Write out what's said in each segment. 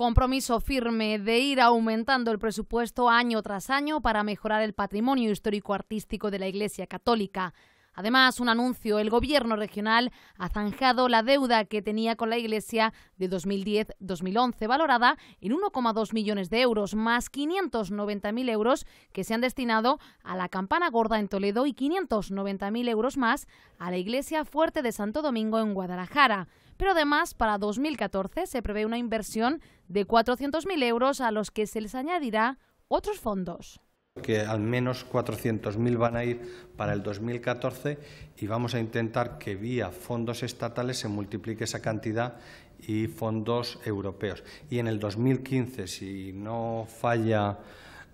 compromiso firme de ir aumentando el presupuesto año tras año para mejorar el patrimonio histórico-artístico de la Iglesia Católica. Además, un anuncio, el gobierno regional ha zanjado la deuda que tenía con la Iglesia de 2010-2011, valorada en 1,2 millones de euros, más 590.000 euros que se han destinado a la Campana Gorda en Toledo y 590.000 euros más a la Iglesia Fuerte de Santo Domingo en Guadalajara. Pero además, para 2014 se prevé una inversión de 400.000 euros a los que se les añadirá otros fondos que al menos 400.000 van a ir para el 2014 y vamos a intentar que vía fondos estatales se multiplique esa cantidad y fondos europeos. Y en el 2015, si no falla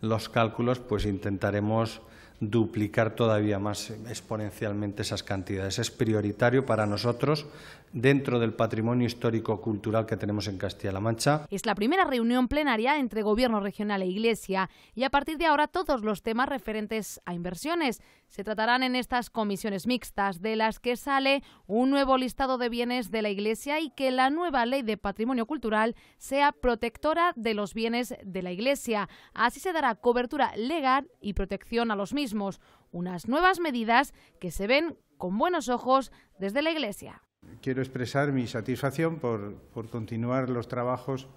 los cálculos, pues intentaremos duplicar todavía más exponencialmente esas cantidades. Es prioritario para nosotros dentro del patrimonio histórico-cultural que tenemos en Castilla-La Mancha. Es la primera reunión plenaria entre Gobierno regional e Iglesia y a partir de ahora todos los temas referentes a inversiones se tratarán en estas comisiones mixtas de las que sale un nuevo listado de bienes de la Iglesia y que la nueva ley de patrimonio cultural sea protectora de los bienes de la Iglesia. Así se dará cobertura legal y protección a los mismos, unas nuevas medidas que se ven con buenos ojos desde la Iglesia. Quiero expresar mi satisfacción por, por continuar los trabajos,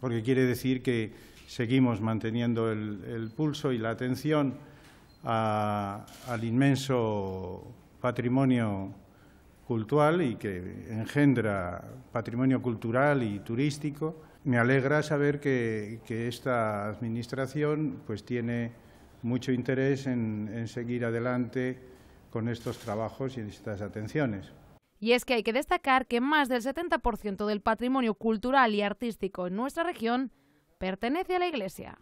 porque quiere decir que seguimos manteniendo el, pulso y la atención al inmenso patrimonio cultural y que engendra patrimonio cultural y turístico. Me alegra saber que, esta Administración pues, tiene mucho interés en, en seguir adelante con estos trabajos y estas atenciones. Y es que hay que destacar que más del 70% del patrimonio cultural y artístico en nuestra región pertenece a la Iglesia.